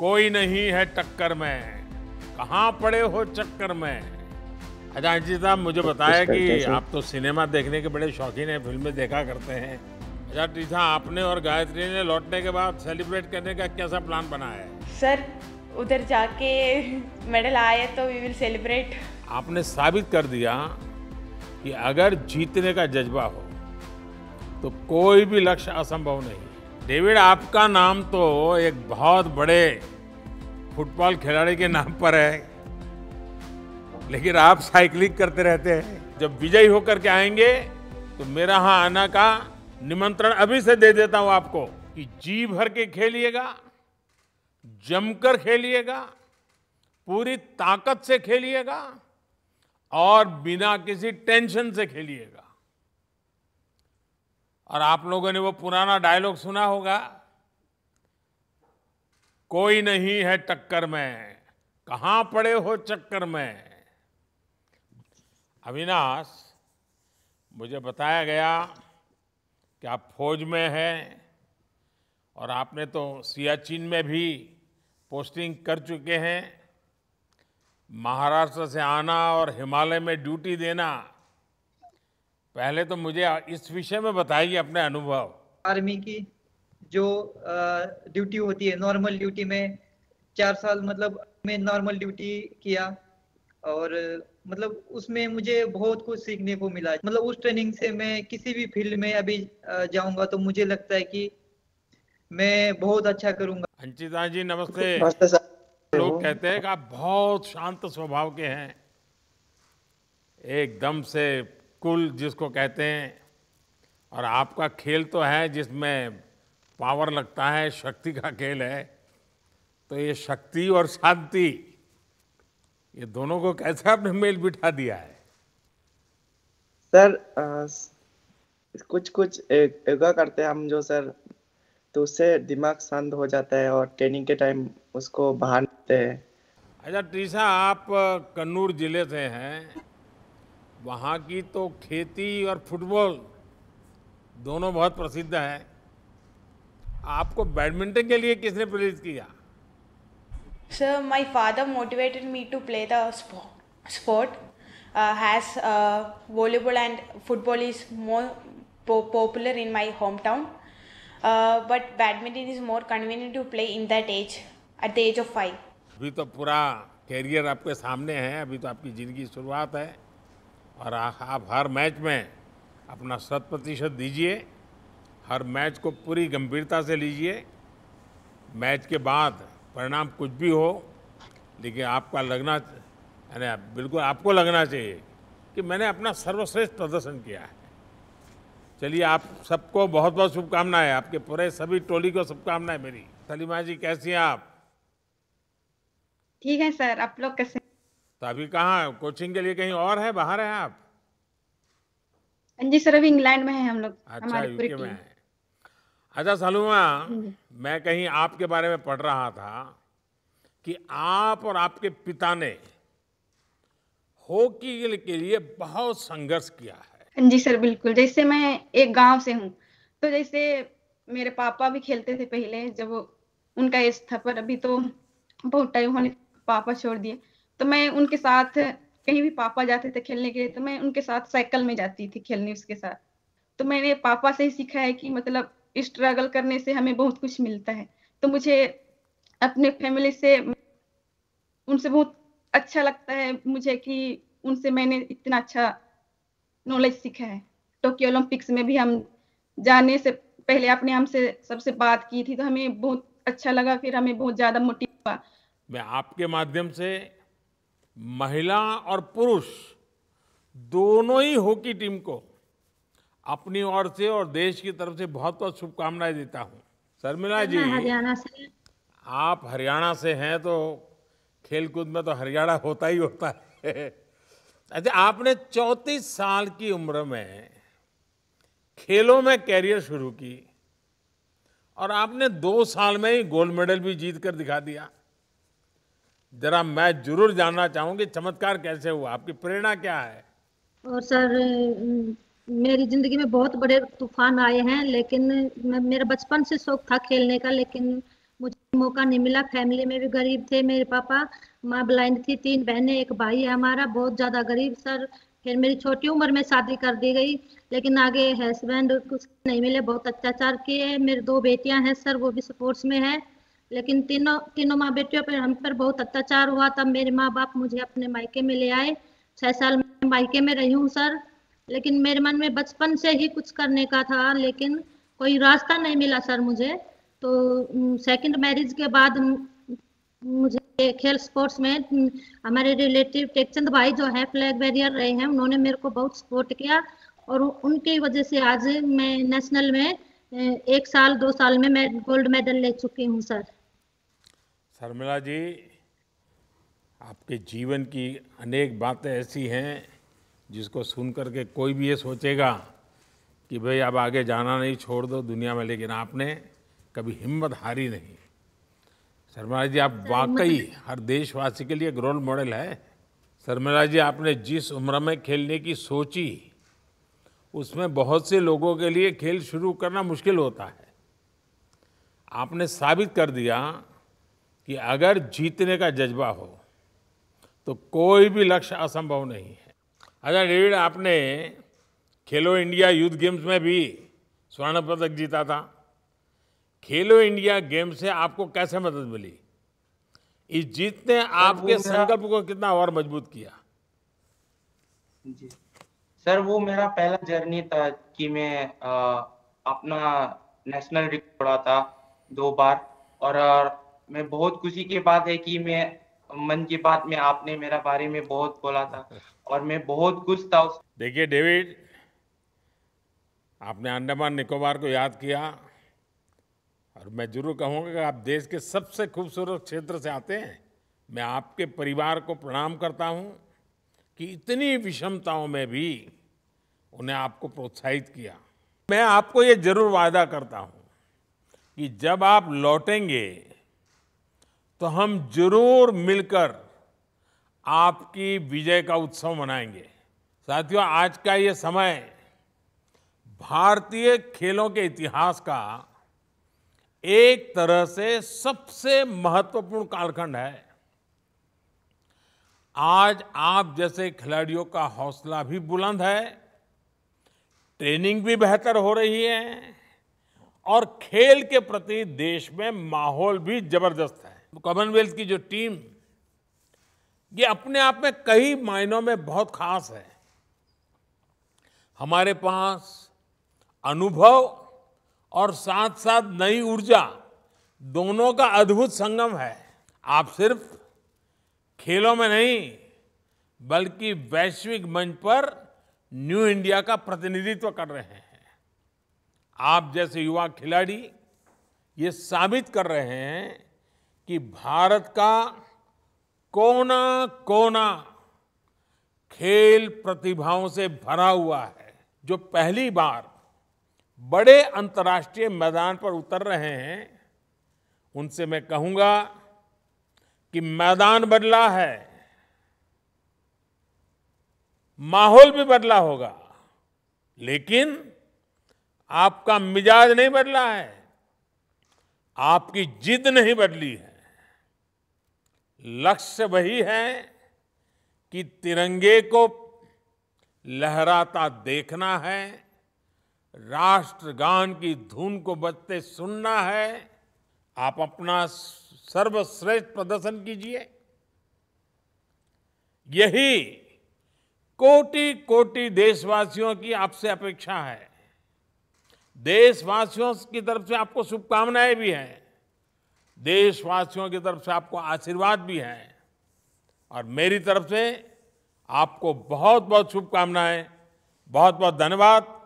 कोई नहीं है टक्कर में कहाँ पड़े हो चक्कर में अच्छा जी साहब मुझे तो बताया कि आप तो सिनेमा देखने के बड़े शौकीन हैं फिल्में देखा करते हैं अच्छा टीसा आपने और गायत्री ने लौटने के बाद सेलिब्रेट करने का कैसा प्लान बनाया है सर उधर जाके मेडल आए तो वी विल सेलिब्रेट आपने साबित कर दिया कि अगर जीतने का जज्बा हो तो कोई भी लक्ष्य असंभव नहीं डेविड आपका नाम तो एक बहुत बड़े फुटबॉल खिलाड़ी के नाम पर है लेकिन आप साइकिलिंग करते रहते हैं जब विजयी होकर के आएंगे तो मेरा यहां आना का निमंत्रण अभी से दे देता हूं आपको कि जी भर के खेलिएगा जमकर खेलिएगा पूरी ताकत से खेलिएगा और बिना किसी टेंशन से खेलिएगा और आप लोगों ने वो पुराना डायलॉग सुना होगा कोई नहीं है टक्कर में कहाँ पड़े हो चक्कर में अविनाश मुझे बताया गया कि आप फौज में हैं और आपने तो सियाचिन में भी पोस्टिंग कर चुके हैं महाराष्ट्र से आना और हिमालय में ड्यूटी देना पहले तो मुझे इस विषय में बताइए अपने अनुभव आर्मी की जो ड्यूटी होती है नॉर्मल ड्यूटी में चार साल मतलब मैं नॉर्मल ड्यूटी किया और मतलब उसमें मुझे बहुत कुछ सीखने को मिला मतलब उस ट्रेनिंग से मैं किसी भी फील्ड में अभी जाऊंगा तो मुझे लगता है कि मैं बहुत अच्छा करूंगा अंचिता जी नमस्ते लोग कहते हैं कि आप बहुत शांत स्वभाव के हैं एकदम से कुल जिसको कहते हैं और आपका खेल तो है जिसमें पावर लगता है शक्ति का खेल है तो ये शक्ति और शांति ये दोनों को कैसे आपने मेल बिठा दिया है सर आ, कुछ कुछ योगा करते हैं हम जो सर तो उससे दिमाग शांत हो जाता है और ट्रेनिंग के टाइम उसको बाहर लेते हैं अच्छा टीसा आप कन्नूर जिले से हैं वहाँ की तो खेती और फुटबॉल दोनों बहुत प्रसिद्ध है आपको बैडमिंटन के लिए किसने प्रेरित किया sir my father motivated me to play the sport has volleyball and football is more popular in my home town but badminton is more convenient to play in that age at the age of five अभी तो पूरा career आपके सामने है अभी तो आपकी जिंदगी शुरुआत है और आप हर मैच में अपना शत प्रतिशत दीजिए हर मैच को पूरी गंभीरता से लीजिए मैच के बाद परिणाम कुछ भी हो लेकिन आपका लगना यानी बिल्कुल आपको लगना चाहिए कि मैंने अपना सर्वश्रेष्ठ प्रदर्शन किया है चलिए आप सबको बहुत बहुत शुभकामनाएं आपके पूरे सभी टोली को शुभकामनाएं मेरी सलीमा जी कैसी हैं आप ठीक है सर आप लोग कैसे तो अभी कहाँ कोचिंग के लिए कहीं और है बाहर है आप हाँ जी सर अभी इंग्लैंड में है हम लोग अच्छा यूके में है अच्छा सलूमा हाँ मैं कहीं आपके बारे में पढ़ रहा था कि आप और आपके पिता ने हॉकी के लिए बहुत संघर्ष किया है हाँ जी सर बिल्कुल जैसे मैं एक गांव से हूँ तो जैसे मेरे पापा भी खेलते थे पहले जब उनका एज था पर अभी तो बहुत टाइम होने पापा छोड़ दिए तो मैं उनके साथ कहीं भी पापा जाते थे खेलने के लिए तो मैं उनके साथ साइकिल में जाती थी खेलने उसके साथ तो मैंने पापा से ही सीखा है कि मतलब स्ट्रगल करने से हमें बहुत कुछ मिलता है तो मुझे अपने फैमिली से उनसे बहुत अच्छा लगता है मुझे कि उनसे मैंने इतना अच्छा नॉलेज सीखा है टोक्यो ओलंपिक्स में भी हम जाने से पहले आपने हमसे सबसे बात की थी तो हमें बहुत अच्छा लगा फिर हमें बहुत ज़्यादा मोटिव हुआ मैं आपके माध्यम से महिला और पुरुष दोनों ही हॉकी टीम को अपनी ओर से और देश की तरफ से बहुत बहुत शुभकामनाएं देता हूं शर्मिला जी हरियाणा से आप हरियाणा से हैं तो खेलकूद में तो हरियाणा होता ही होता है अच्छा आपने चौंतीस साल की उम्र में खेलों में कैरियर शुरू की और आपने दो साल में ही गोल्ड मेडल भी जीत कर दिखा दिया जरा मैं जरूर जानना चाहूंगी चमत्कार कैसे हुआ आपकी प्रेरणा क्या है और सर मेरी जिंदगी में बहुत बड़े तूफान आए हैं लेकिन मेरा बचपन से शौक था खेलने का लेकिन मुझे मौका नहीं मिला फैमिली में भी गरीब थे मेरे पापा माँ ब्लाइंड थी तीन बहनें एक भाई है हमारा बहुत ज़्यादा गरीब सर फिर मेरी छोटी उम्र में शादी कर दी गई लेकिन आगे हस्बैंड कुछ नहीं मिले बहुत अत्याचार किए मेरी दो बेटियां हैं सर वो भी स्पोर्ट्स में है लेकिन तीनों तीनों माँ बेटियों पर हम पर बहुत अत्याचार हुआ तब मेरे माँ बाप मुझे अपने मायके में ले आए छः साल में मायके में रही हूँ सर लेकिन मेरे मन में बचपन से ही कुछ करने का था लेकिन कोई रास्ता नहीं मिला सर मुझे तो सेकंड मैरिज के बाद मुझे खेल स्पोर्ट्स में हमारे रिलेटिव टेकचंद भाई जो है फ्लैग बैरियर रहे हैं उन्होंने मेरे को बहुत सपोर्ट किया और उनकी वजह से आज मैं नेशनल में एक साल दो साल में मैं गोल्ड मेडल ले चुकी हूँ सर शर्मिला जी आपके जीवन की अनेक बातें ऐसी हैं जिसको सुन कर के कोई भी ये सोचेगा कि भाई अब आगे जाना नहीं छोड़ दो दुनिया में लेकिन आपने कभी हिम्मत हारी नहीं शर्मिला जी आप वाकई हर देशवासी के लिए एक रोल मॉडल है शर्मिला जी आपने जिस उम्र में खेलने की सोची उसमें बहुत से लोगों के लिए खेल शुरू करना मुश्किल होता है आपने साबित कर दिया कि अगर जीतने का जज्बा हो तो कोई भी लक्ष्य असंभव नहीं है अच्छा डेविड आपने खेलो इंडिया यूथ गेम्स में भी स्वर्ण पदक जीता था खेलो इंडिया गेम से आपको कैसे मदद मिली इस जीत ने आपके संकल्प को कितना और मजबूत किया जी सर वो मेरा पहला जर्नी था कि मैं आ, अपना नेशनल रिकॉर्ड था दो बार और मैं बहुत खुशी की बात है कि मैं मन की बात में आपने मेरा बारे में बहुत बोला था और मैं बहुत खुश था उस देखिए डेविड आपने अंडमान निकोबार को याद किया और मैं जरूर कहूंगा कि आप देश के सबसे खूबसूरत क्षेत्र से आते हैं मैं आपके परिवार को प्रणाम करता हूँ कि इतनी विषमताओं में भी उन्हें आपको प्रोत्साहित किया मैं आपको ये जरूर वादा करता हूँ कि जब आप लौटेंगे तो हम जरूर मिलकर आपकी विजय का उत्सव मनाएंगे साथियों आज का ये समय भारतीय खेलों के इतिहास का एक तरह से सबसे महत्वपूर्ण कालखंड है आज आप जैसे खिलाड़ियों का हौसला भी बुलंद है ट्रेनिंग भी बेहतर हो रही है और खेल के प्रति देश में माहौल भी जबरदस्त है कॉमनवेल्थ की जो टीम ये अपने आप में कई मायनों में बहुत खास है हमारे पास अनुभव और साथ साथ नई ऊर्जा दोनों का अद्भुत संगम है आप सिर्फ खेलों में नहीं बल्कि वैश्विक मंच पर न्यू इंडिया का प्रतिनिधित्व कर रहे हैं आप जैसे युवा खिलाड़ी ये साबित कर रहे हैं कि भारत का कोना कोना खेल प्रतिभाओं से भरा हुआ है जो पहली बार बड़े अंतर्राष्ट्रीय मैदान पर उतर रहे हैं उनसे मैं कहूंगा कि मैदान बदला है माहौल भी बदला होगा लेकिन आपका मिजाज नहीं बदला है आपकी जिद नहीं बदली है लक्ष्य वही है कि तिरंगे को लहराता देखना है राष्ट्रगान की धुन को बजते सुनना है आप अपना सर्वश्रेष्ठ प्रदर्शन कीजिए यही कोटि कोटि देशवासियों की आपसे अपेक्षा है देशवासियों की तरफ से आपको शुभकामनाएं भी हैं देशवासियों की तरफ से आपको आशीर्वाद भी है और मेरी तरफ से आपको बहुत बहुत शुभकामनाएं बहुत बहुत धन्यवाद